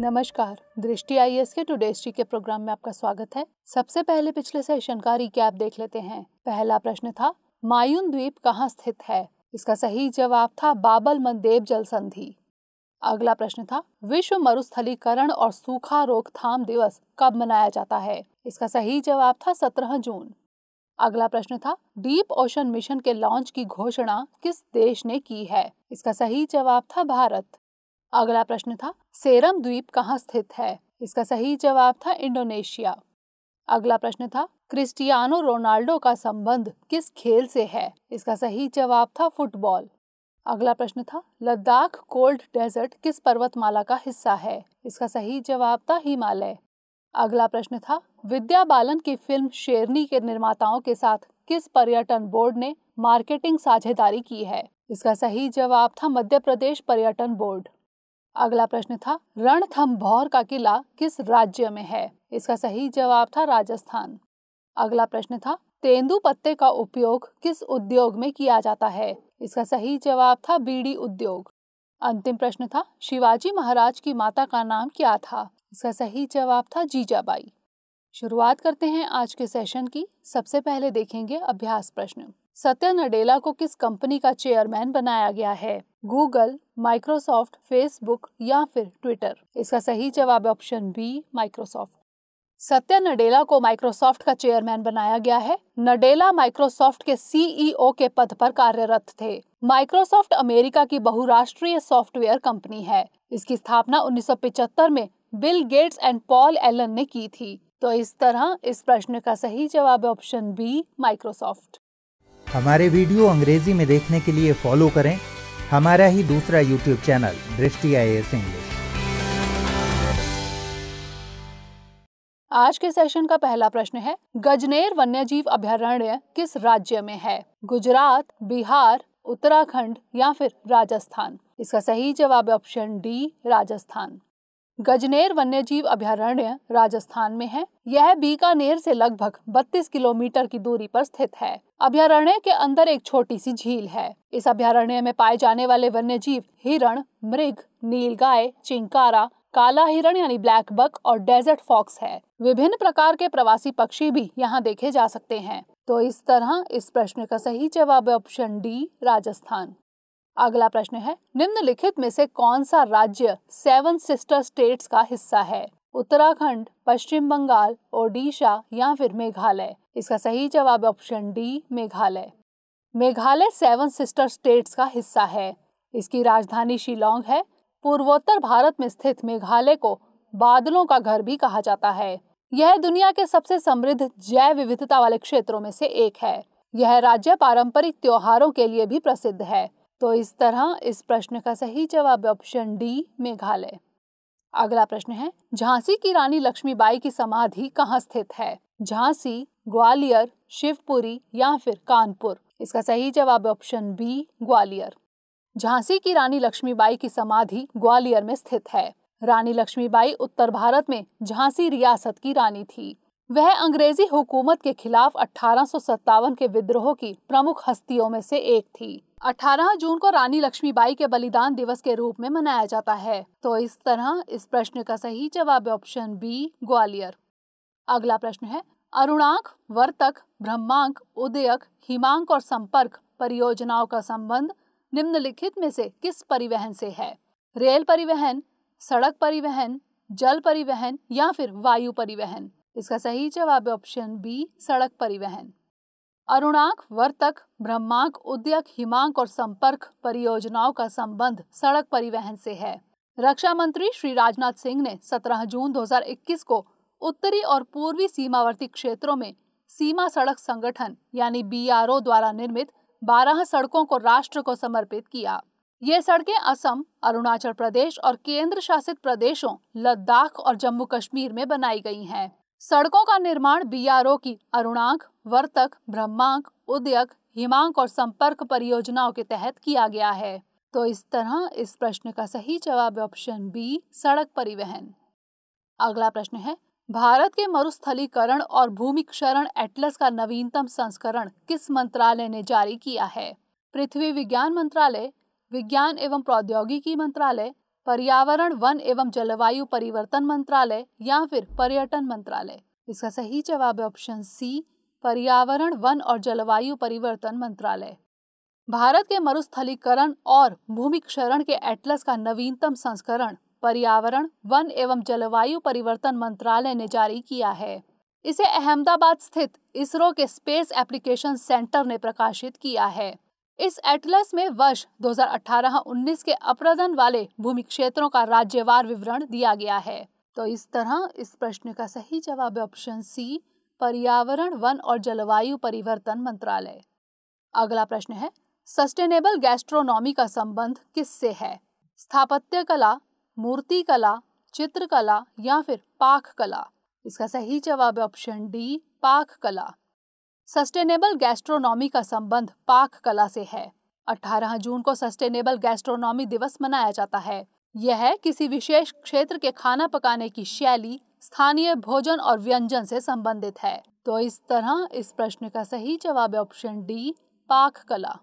नमस्कार Drishti I S के today के प्रोग्राम में आपका स्वागत है सबसे पहले पिछले सेशन का रिकैप देख लेते हैं पहला प्रश्न था मायून द्वीप कहाँ स्थित है इसका सही जवाब था बाबल मंदेव जल संधि अगला प्रश्न था विश्व मरुस्थलीकरण और सूखा रोकथाम दिवस कब मनाया जाता है इसका सही जवाब था सत्रह जून अगला प्रश्न था डीप ओशन मिशन के लॉन्च की घोषणा किस देश ने की है इसका सही जवाब था भारत अगला प्रश्न था सेरम द्वीप कहाँ स्थित है इसका सही जवाब था इंडोनेशिया अगला प्रश्न था क्रिस्टियानो रोनाल्डो का संबंध किस खेल से है इसका सही जवाब था फुटबॉल अगला प्रश्न था लद्दाख कोल्ड डेजर्ट किस पर्वतमाला का हिस्सा है इसका सही जवाब था हिमालय अगला प्रश्न था विद्या बालन की फिल्म शेरनी के निर्माताओं के साथ किस पर्यटन बोर्ड ने मार्केटिंग साझेदारी की है इसका सही जवाब था मध्य प्रदेश पर्यटन बोर्ड अगला प्रश्न था भौर का किला किस राज्य में है इसका सही जवाब था राजस्थान अगला प्रश्न था तेंदु पत्ते का उपयोग किस उद्योग में किया जाता है इसका सही जवाब था बीड़ी उद्योग अंतिम प्रश्न था शिवाजी महाराज की माता का नाम क्या था इसका सही जवाब था जीजाबाई शुरुआत करते हैं आज के सेशन की सबसे पहले देखेंगे अभ्यास प्रश्न सत्य नडेला को किस कंपनी का चेयरमैन बनाया गया है गूगल माइक्रोसॉफ्ट फेसबुक या फिर ट्विटर इसका सही जवाब ऑप्शन बी माइक्रोसॉफ्ट सत्य नडेला को माइक्रोसॉफ्ट का चेयरमैन बनाया गया है नडेला माइक्रोसॉफ्ट के सीईओ e के पद पर कार्यरत थे माइक्रोसॉफ्ट अमेरिका की बहुराष्ट्रीय सॉफ्टवेयर कंपनी है इसकी स्थापना 1975 में Bill Gates and Paul Allen ने की थी तो इस तरह इस प्रश्न का सही जवाब ऑप्शन बी माइक्रोसॉफ्ट हमारे वीडियो अंग्रेजी में देखने के लिए फॉलो करें हमारा ही दूसरा यूट्यूब चैनल दृष्टि आई इंग्लिश आज के सेशन का पहला प्रश्न है गजनेर वन्यजीव अभ्यारण्य किस राज्य में है गुजरात बिहार उत्तराखंड या फिर राजस्थान इसका सही जवाब ऑप्शन डी राजस्थान गजनेर वन्यजीव अभ्यारण्य राजस्थान में है यह बीकानेर से लगभग 32 किलोमीटर की दूरी पर स्थित है अभ्यारण्य के अंदर एक छोटी सी झील है इस अभ्यारण्य में पाए जाने वाले वन्य जीव हिरण मृग नीलगाय चिंकारा काला हिरण यानी ब्लैक बक और डेजर्ट फॉक्स है विभिन्न प्रकार के प्रवासी पक्षी भी यहाँ देखे जा सकते हैं तो इस तरह इस प्रश्न का सही जवाब ऑप्शन डी राजस्थान अगला प्रश्न है निम्नलिखित में से कौन सा राज्य सेवन सिस्टर स्टेट्स का हिस्सा है उत्तराखंड पश्चिम बंगाल ओडिशा या फिर मेघालय इसका सही जवाब option D Meghalaya Meghalaya seven sister states का हिस्सा है इसकी राजधानी शिलोंग है पूर्वोत्तर भारत में स्थित मेघालय को बादलों का घर भी कहा जाता है यह दुनिया के सबसे समृद्ध जैव विविधता वाले क्षेत्रों में से एक है यह राज्य पारंपरिक त्योहारों के लिए भी प्रसिद्ध है तो इस तरह इस प्रश्न का सही जवाब ऑप्शन डी मेघालय अगला प्रश्न है झांसी की रानी लक्ष्मीबाई की समाधि कहाँ स्थित है झांसी ग्वालियर शिवपुरी या फिर कानपुर इसका सही जवाब ऑप्शन बी ग्वालियर झांसी की रानी लक्ष्मीबाई की समाधि ग्वालियर में स्थित है रानी लक्ष्मीबाई उत्तर भारत में झांसी रियासत की रानी थी वह अंग्रेजी हुकूमत के खिलाफ अठारह के विद्रोह की प्रमुख हस्तियों में से एक थी 18 जून को रानी लक्ष्मीबाई के बलिदान दिवस के रूप में मनाया जाता है तो इस तरह इस प्रश्न का सही जवाब ऑप्शन बी ग्वालियर अगला प्रश्न है अरुणांक वर्तक ब्रह्मांक उदयक हिमांक और संपर्क परियोजनाओं का संबंध निम्नलिखित में से किस परिवहन से है रेल परिवहन सड़क परिवहन जल परिवहन या फिर वायु परिवहन इसका सही जवाब ऑप्शन बी सड़क परिवहन अरुणाक वर्तक ब्रह्मांक उद्यक हिमांक और संपर्क परियोजनाओं का संबंध सड़क परिवहन से है रक्षा मंत्री श्री राजनाथ सिंह ने 17 जून 2021 को उत्तरी और पूर्वी सीमावर्ती क्षेत्रों में सीमा सड़क संगठन यानी बी द्वारा निर्मित 12 सड़कों को राष्ट्र को समर्पित किया ये सड़कें असम अरुणाचल प्रदेश और केंद्र शासित प्रदेशों लद्दाख और जम्मू कश्मीर में बनाई गई हैं सड़कों का निर्माण बीआरओ की अरुणांक वर्तक ब्रह्मांक उद्यक हिमांक और संपर्क परियोजनाओं के तहत किया गया है तो इस तरह इस प्रश्न का सही जवाब ऑप्शन बी सड़क परिवहन अगला प्रश्न है भारत के मरुस्थलीकरण और भूमि क्षरण एटलस का नवीनतम संस्करण किस मंत्रालय ने जारी किया है पृथ्वी विज्ञान मंत्रालय विज्ञान एवं प्रौद्योगिकी मंत्रालय पर्यावरण वन एवं जलवायु परिवर्तन मंत्रालय या फिर पर्यटन मंत्रालय इसका सही जवाब है ऑप्शन सी पर्यावरण वन और जलवायु परिवर्तन मंत्रालय भारत के मरुस्थलीकरण और भूमि क्षरण के एटलस का नवीनतम संस्करण पर्यावरण वन एवं जलवायु परिवर्तन मंत्रालय ने जारी किया है इसे अहमदाबाद स्थित इसरो के स्पेस एप्लीकेशन सेंटर ने प्रकाशित किया है इस एटलस में वर्ष 2018-19 के अपराधन वाले भूमि क्षेत्रों का राज्यवार विवरण दिया गया है तो इस तरह इस प्रश्न का सही जवाब ऑप्शन सी पर्यावरण वन और जलवायु परिवर्तन मंत्रालय अगला प्रश्न है सस्टेनेबल गैस्ट्रोनॉमी का संबंध किससे है स्थापत्य कला मूर्ति कला चित्रकला या फिर पाक कला इसका सही जवाब ऑप्शन डी पाक कला सस्टेनेबल गैस्ट्रोनॉमी का संबंध पाक कला से है 18 जून को सस्टेनेबल गैस्ट्रोनॉमी दिवस मनाया जाता है यह किसी विशेष क्षेत्र के खाना पकाने की शैली स्थानीय भोजन और व्यंजन से संबंधित है तो इस तरह इस प्रश्न का सही जवाब है ऑप्शन डी पाक कला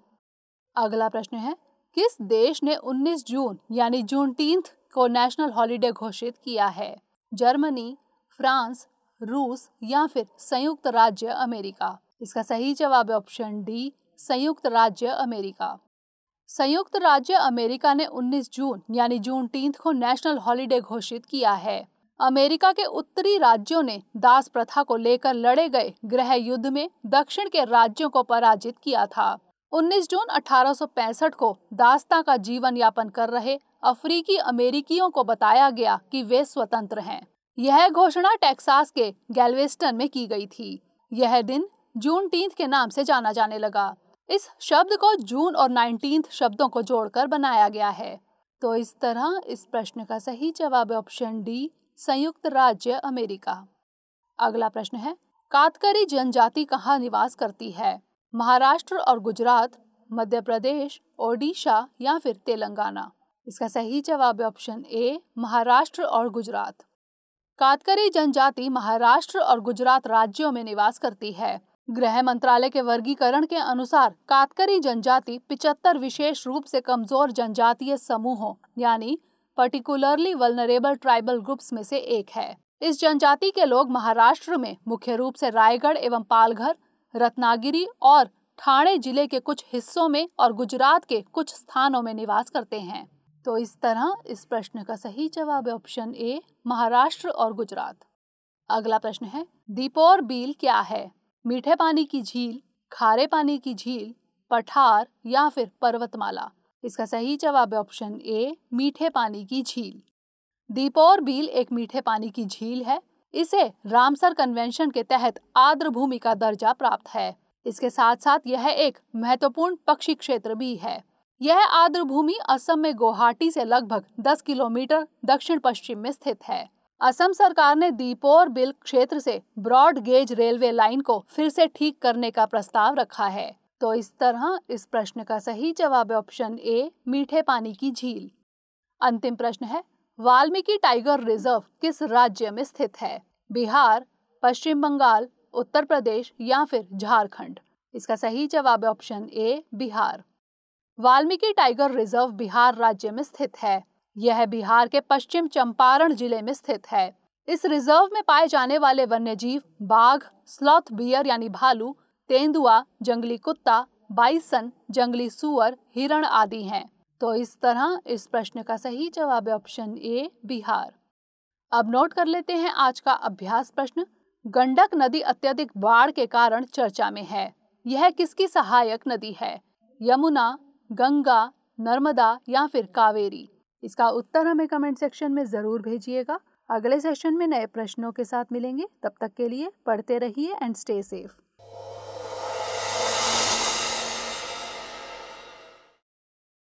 अगला प्रश्न है किस देश ने 19 जून यानी जून टींथ को नेशनल हॉलीडे घोषित किया है जर्मनी फ्रांस रूस या फिर संयुक्त राज्य अमेरिका इसका सही जवाब है ऑप्शन डी संयुक्त राज्य अमेरिका संयुक्त राज्य अमेरिका ने 19 जून यानी जून तीन को नेशनल हॉलीडे घोषित किया है अमेरिका के उत्तरी राज्यों ने दास प्रथा को लेकर लड़े गए गृह युद्ध में दक्षिण के राज्यों को पराजित किया था 19 जून 1865 को दासता का जीवन यापन कर रहे अफ्रीकी अमेरिकियों को बताया गया कि वे स्वतंत्र हैं यह घोषणा टेक्सास के गैलवेस्टन में की गई थी यह दिन जून टीन के नाम से जाना जाने लगा इस शब्द को जून और नाइनटीन शब्दों को जोड़कर बनाया गया है तो इस तरह इस प्रश्न का सही जवाब ऑप्शन डी संयुक्त राज्य अमेरिका अगला प्रश्न है कातकरी जनजाति कहाँ निवास करती है महाराष्ट्र और गुजरात मध्य प्रदेश ओडिशा या फिर तेलंगाना इसका सही जवाब है ऑप्शन ए महाराष्ट्र और गुजरात कातकरी जनजाति महाराष्ट्र और गुजरात राज्यों में निवास करती है गृह मंत्रालय के वर्गीकरण के अनुसार कातकरी जनजाति पिचहत्तर विशेष रूप से कमजोर जनजातीय समूहों यानी पर्टिकुलरली वलनरेबल ट्राइबल ग्रुप्स में से एक है इस जनजाति के लोग महाराष्ट्र में मुख्य रूप से रायगढ़ एवं पालघर रत्नागिरी और ठाणे जिले के कुछ हिस्सों में और गुजरात के कुछ स्थानों में निवास करते हैं तो इस तरह इस प्रश्न का सही जवाब है ऑप्शन ए महाराष्ट्र और गुजरात अगला प्रश्न है दीपोर बिल क्या है मीठे पानी की झील खारे पानी की झील पठार या फिर पर्वतमाला इसका सही जवाब है ऑप्शन ए मीठे पानी की झील दीपोर बील एक मीठे पानी की झील है इसे रामसर कन्वेंशन के तहत आर्द्र भूमि का दर्जा प्राप्त है इसके साथ साथ यह एक महत्वपूर्ण पक्षी क्षेत्र भी है यह आर्द्र भूमि असम में गुवाहाटी से लगभग 10 किलोमीटर दक्षिण पश्चिम में स्थित है असम सरकार ने दीपोर बिल क्षेत्र से ब्रॉड गेज रेलवे लाइन को फिर से ठीक करने का प्रस्ताव रखा है तो इस तरह इस प्रश्न का सही जवाब है ऑप्शन ए मीठे पानी की झील अंतिम प्रश्न है वाल्मीकि टाइगर रिजर्व किस राज्य में स्थित है बिहार पश्चिम बंगाल उत्तर प्रदेश या फिर झारखंड इसका सही जवाब है option A Bihar Valmiki tiger reserve Bihar राज्य में स्थित है यह बिहार के पश्चिम चंपारण जिले में स्थित है इस रिजर्व में पाए जाने वाले वन्यजीव बाघ स्लॉथ बियर यानी भालू तेंदुआ जंगली कुत्ता बाइसन जंगली सुअर हिरण आदि हैं तो इस तरह इस प्रश्न का सही जवाब है ऑप्शन ए बिहार अब नोट कर लेते हैं आज का अभ्यास प्रश्न गंडक नदी अत्यधिक बाढ़ के कारण चर्चा में है यह किसकी सहायक नदी है यमुना गंगा नर्मदा या फिर कावेरी इसका उत्तर हमें कमेंट सेक्शन में ज़रूर भेजिएगा अगले सेशन में नए प्रश्नों के साथ मिलेंगे तब तक के लिए पढ़ते रहिए एंड स्टे सेफ़